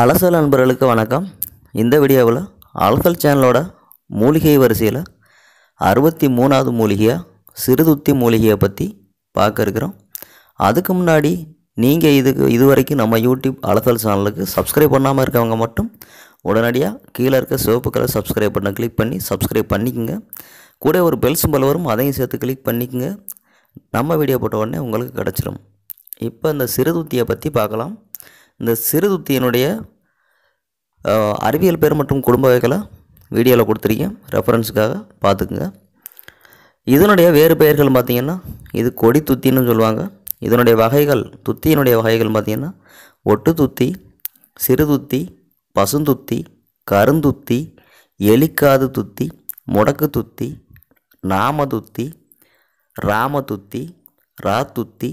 அலசல் நண்பர்களுக்கு வணக்கம் இந்த வீடியோவில் அலசல் சேனலோட மூலிகை வரிசையில் அறுபத்தி மூணாவது மூலிகையாக சிறுதுத்தி மூலிகையை பற்றி பார்க்க இருக்கிறோம் அதுக்கு முன்னாடி நீங்கள் இதுக்கு இது வரைக்கும் நம்ம யூடியூப் அலசல் சேனலுக்கு சப்ஸ்கிரைப் பண்ணாமல் இருக்கவங்க மட்டும் உடனடியாக கீழே இருக்க சிவப்பு கலர் சப்ஸ்கிரைப் பண்ண கிளிக் பண்ணி சப்ஸ்கிரைப் பண்ணிக்கோங்க கூட ஒரு பெல் சிம்பல் வரும் அதையும் சேர்த்து கிளிக் பண்ணிக்கோங்க நம்ம வீடியோ போட்ட உடனே உங்களுக்கு கிடச்சிரும் இப்போ இந்த சிறுதுத்தியை பற்றி பார்க்கலாம் இந்த சிறுதுத்தியனுடைய அறிவியல் பேர் மற்றும் குடும்ப வகைகளை வீடியோவில் கொடுத்துருக்கேன் ரெஃபரன்ஸுக்காக பார்த்துக்குங்க இதனுடைய வேறு பெயர்கள் பார்த்திங்கன்னா இது கொடி துத்தின்னு சொல்லுவாங்க இதனுடைய வகைகள் துத்தியினுடைய வகைகள் பார்த்திங்கன்னா ஒட்டு துத்தி சிறுதுத்தி பசுந்துத்தி கருந்துத்தி எலிக்காது துத்தி முடக்கு துத்தி நாமதுத்தி ராமதுத்தி ராத்துத்தி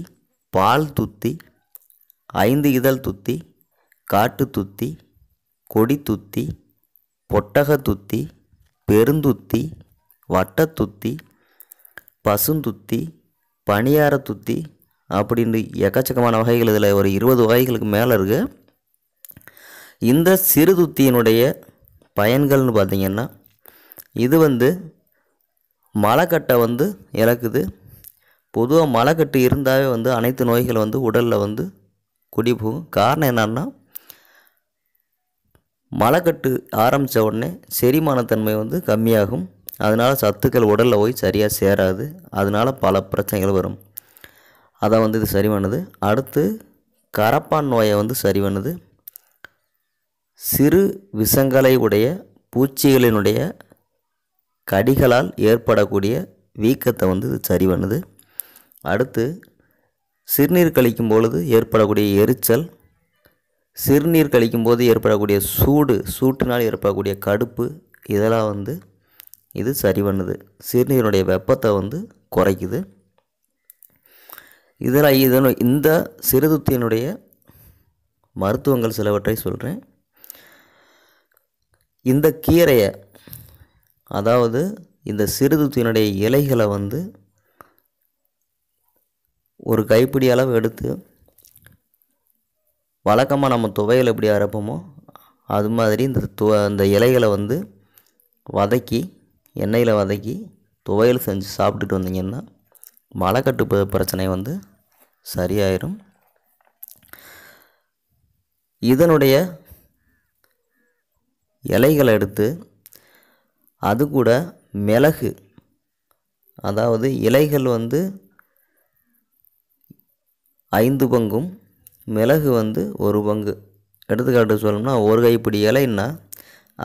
பால் துத்தி ஐந்து இதழ் துத்தி காட்டு துத்தி கொடி துத்தி பொட்டக துத்தி பெருந்துத்தி வட்டத்துத்தி பசுந்துத்தி பணியார துத்தி அப்படின்னு எக்கச்சக்கமான வகைகள் இதில் ஒரு இருபது வகைகளுக்கு மேலே இருக்குது இந்த சிறு துத்தியினுடைய பயன்கள்னு பார்த்திங்கன்னா இது வந்து மலைக்கட்டை வந்து இறக்குது பொதுவாக மலைக்கட்டு இருந்தாவே வந்து அனைத்து நோய்கள் வந்து உடலில் வந்து குடி போகும் காரணம் என்னன்னா மலைக்கட்டு ஆரம்பித்த உடனே செரிமானத்தன்மை வந்து கம்மியாகும் அதனால் சத்துக்கள் உடலில் போய் சரியாக சேராது அதனால் பல பிரச்சனைகள் வரும் அதை வந்து இது சரி பண்ணுது அடுத்து கரப்பான் நோயை வந்து சரி பண்ணுது சிறு விஷங்களை உடைய பூச்சிகளினுடைய கடிகளால் ஏற்படக்கூடிய வீக்கத்தை வந்து இது சரி பண்ணுது அடுத்து சிறுநீர் கழிக்கும் பொழுது ஏற்படக்கூடிய எரிச்சல் சிறுநீர் கழிக்கும் போது ஏற்படக்கூடிய சூடு சூட்டினால் ஏற்படக்கூடிய கடுப்பு இதெல்லாம் வந்து இது சரி பண்ணுது சிறுநீருடைய வெப்பத்தை வந்து குறைக்குது இதில் இதனு இந்த சிறுதுத்தியினுடைய மருத்துவங்கள் சிலவற்றை சொல்கிறேன் இந்த கீரையை அதாவது இந்த சிறுதுத்தியினுடைய இலைகளை வந்து ஒரு கைப்பிடி அளவு எடுத்து வழக்கமாக நம்ம துவையில் எப்படி அரைப்போமோ அது மாதிரி இந்த துவ இந்த இலைகளை வந்து வதக்கி எண்ணெயில் வதக்கி துவையல் செஞ்சு சாப்பிட்டுட்டு வந்தீங்கன்னா மலைக்கட்டு பிரச்சனை வந்து சரியாயிரும் இதனுடைய இலைகளை எடுத்து அது கூட மிளகு அதாவது இலைகள் வந்து ஐந்து பங்கும் மிளகு வந்து ஒரு பங்கு எடுத்துக்காட்டு சொல்லணும்னா ஒரு கைப்பிடி இலைன்னா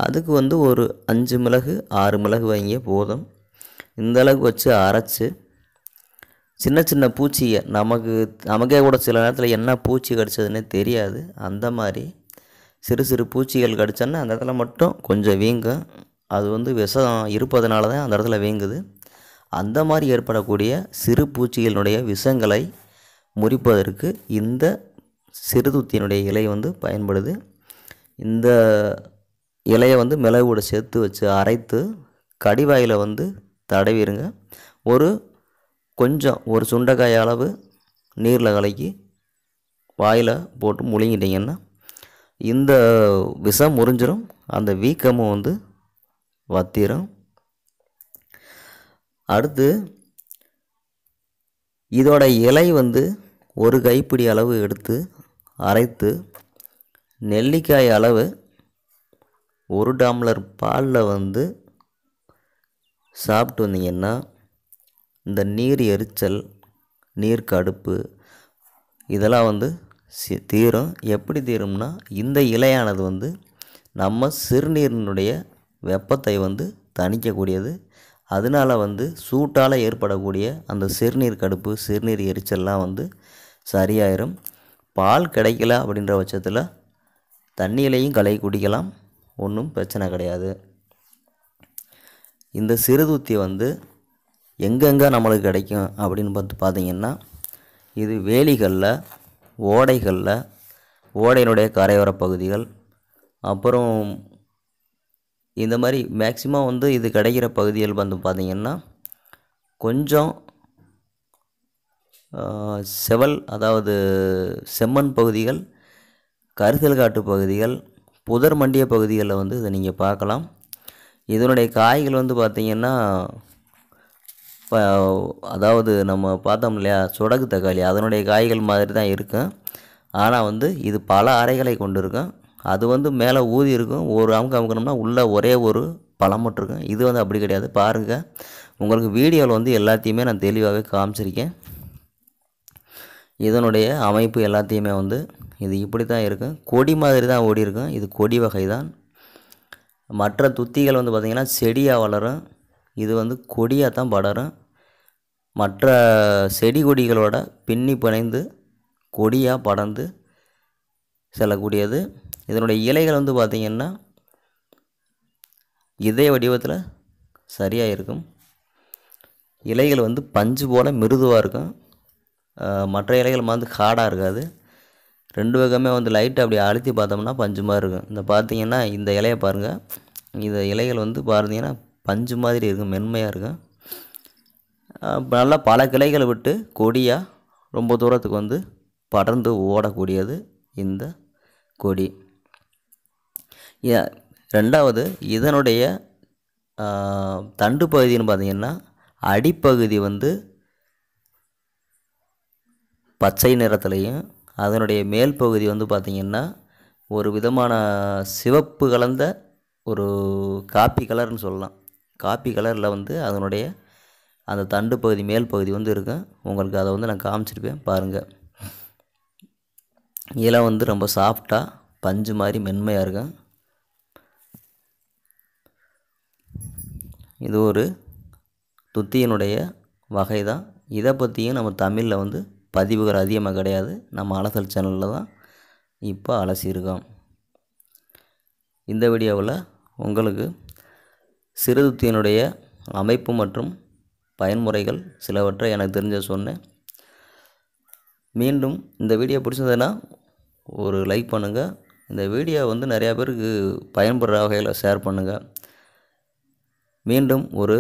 அதுக்கு வந்து ஒரு அஞ்சு மிளகு ஆறு மிளகு வாங்கிய போதும் இந்த அளவுக்கு வச்சு அரைச்சி சின்ன சின்ன பூச்சியை நமக்கு நமக்கே கூட சில நேரத்தில் என்ன பூச்சி கடிச்சதுன்னே தெரியாது அந்த மாதிரி சிறு சிறு பூச்சிகள் கடிச்சோன்னா அந்த இடத்துல மட்டும் கொஞ்சம் வீங்கும் அது வந்து விஷம் இருப்பதனால தான் அந்த இடத்துல வீங்குது அந்த மாதிரி ஏற்படக்கூடிய சிறு பூச்சிகளினுடைய விஷங்களை முறிப்பதற்கு இந்த சிறுதுத்தியினுடைய இலை வந்து பயன்படுது இந்த இலையை வந்து மிளகோடு சேர்த்து வச்சு அரைத்து கடிவாயில் வந்து தடவிடுங்க ஒரு கொஞ்சம் ஒரு சுண்டைக்காய் அளவு நீரில் கலக்கி வாயில் போட்டு முழுங்கிட்டிங்கன்னா இந்த விஷம் முறிஞ்சிடும் அந்த வீக்கமும் வந்து வத்திரும் அடுத்து இதோட இலை வந்து ஒரு கைப்பிடி அளவு எடுத்து அரைத்து நெல்லிக்காய் அளவு ஒரு டம்ளர் பாலில் வந்து சாப்பிட்டு வந்தீங்கன்னா இந்த நீர் எரிச்சல் நீர் கடுப்பு இதெல்லாம் வந்து தீரும் எப்படி தீரும்னா இந்த இலையானது வந்து நம்ம சிறுநீரினுடைய வெப்பத்தை வந்து தணிக்கக்கூடியது அதனால் வந்து சூட்டால் ஏற்படக்கூடிய அந்த சிறுநீர் கடுப்பு சிறுநீர் எரிச்சல்லாம் வந்து சரியாயிரும் பால் கிடைக்கல அப்படின்ற பட்சத்தில் தண்ணியிலையும் கலை குடிக்கலாம் ஒன்றும் பிரச்சனை கிடையாது இந்த சிறுதூத்தி வந்து எங்கெங்கே நம்மளுக்கு கிடைக்கும் அப்படின்னு பார்த்து பார்த்திங்கன்னா இது வேலிகளில் ஓடைகளில் ஓடையினுடைய கரையோர பகுதிகள் அப்புறம் இந்த மாதிரி மேக்ஸிமம் வந்து இது கிடைக்கிற பகுதிகள் வந்து பார்த்திங்கன்னா கொஞ்சம் செவல் அதாவது செம்மண் பகுதிகள் கருத்தல் காட்டு பகுதிகள் புதர் மண்டிய பகுதிகளில் வந்து இதை நீங்கள் பார்க்கலாம் இதனுடைய காய்கள் வந்து பார்த்திங்கன்னா அதாவது நம்ம பார்த்தோம் இல்லையா சுடகு தக்காளி அதனுடைய காய்கள் மாதிரி தான் இருக்கும் ஆனால் வந்து இது பல அறைகளை கொண்டிருக்கும் அது வந்து மேலே ஊதி இருக்கும் ஒரு அமுக்கு அமுக்கணும்னா உள்ளே ஒரே ஒரு பழம் மட்டும் இருக்கும் இது வந்து அப்படி கிடையாது பாருங்கள் உங்களுக்கு வீடியோவில் வந்து எல்லாத்தையுமே நான் தெளிவாகவே காமிச்சிருக்கேன் இதனுடைய அமைப்பு எல்லாத்தையுமே வந்து இது இப்படி தான் இருக்கும் கொடி மாதிரி தான் ஓடி இருக்கும் இது கொடி வகை தான் மற்ற துத்திகள் வந்து பார்த்திங்கன்னா செடியாக வளரும் இது வந்து கொடியாக தான் படரும் மற்ற செடி கொடிகளோட பின்னி பிணைந்து கொடியாக படர்ந்து செல்லக்கூடியது இதனுடைய இலைகள் வந்து பார்த்திங்கன்னா இதய வடிவத்தில் சரியாக இருக்கும் இலைகள் வந்து பஞ்சு போல் மிருதுவாக இருக்கும் மற்ற இலைகள் வந்து காடாக இருக்காது ரெண்டு பக்கமே வந்து லைட்டை அப்படி அழுத்தி பார்த்தோம்னா பஞ்சு மாதிரி இருக்கும் இந்த பார்த்திங்கன்னா இந்த இலையை பாருங்கள் இந்த இலைகள் வந்து பார்த்திங்கன்னா பஞ்சு மாதிரி இருக்கும் மென்மையாக இருக்கும் நல்லா பல கிளைகளை விட்டு கொடியாக ரொம்ப தூரத்துக்கு வந்து படர்ந்து ஓடக்கூடியது இந்த கொடி ரெண்டாவது இதனுடைய தண்டு பகுதின்னு பார்த்திங்கன்னா அடிப்பகுதி வந்து பச்சை நிறத்துலையும் அதனுடைய மேல் பகுதி வந்து பார்த்திங்கன்னா ஒரு விதமான சிவப்பு கலந்த ஒரு காப்பி கலர்னு சொல்லலாம் காப்பி கலரில் வந்து அதனுடைய அந்த தண்டு பகுதி மேல் பகுதி வந்து இருக்கும் உங்களுக்கு அதை வந்து நான் காமிச்சிருப்பேன் பாருங்கள் இலை வந்து ரொம்ப சாஃப்டாக பஞ்சு மாதிரி மென்மையாக இருக்கும் இது ஒரு துத்தியினுடைய வகை தான் இதை பற்றியும் நம்ம தமிழில் வந்து பதிவுகள் அதிகமாக கிடையாது நம்ம அலசல் சேனலில் தான் இப்போ அலசியிருக்கோம் இந்த வீடியோவில் உங்களுக்கு சிறுதுத்தியினுடைய அமைப்பு மற்றும் பயன்முறைகள் சிலவற்றை எனக்கு தெரிஞ்ச சொன்னேன் மீண்டும் இந்த வீடியோ பிடிச்சதுன்னா ஒரு லைக் பண்ணுங்கள் இந்த வீடியோ வந்து நிறையா பேருக்கு பயன்படுற வகையில் ஷேர் பண்ணுங்கள் மீண்டும் ஒரு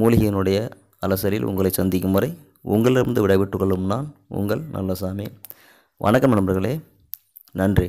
மூலிகையினுடைய அலசலில் உங்களை சந்திக்கும் வரை உங்களிடமிருந்து விடைபெற்று கொள்ளும் நான் உங்கள் நல்லசாமி வணக்கம் நண்பர்களே நன்றி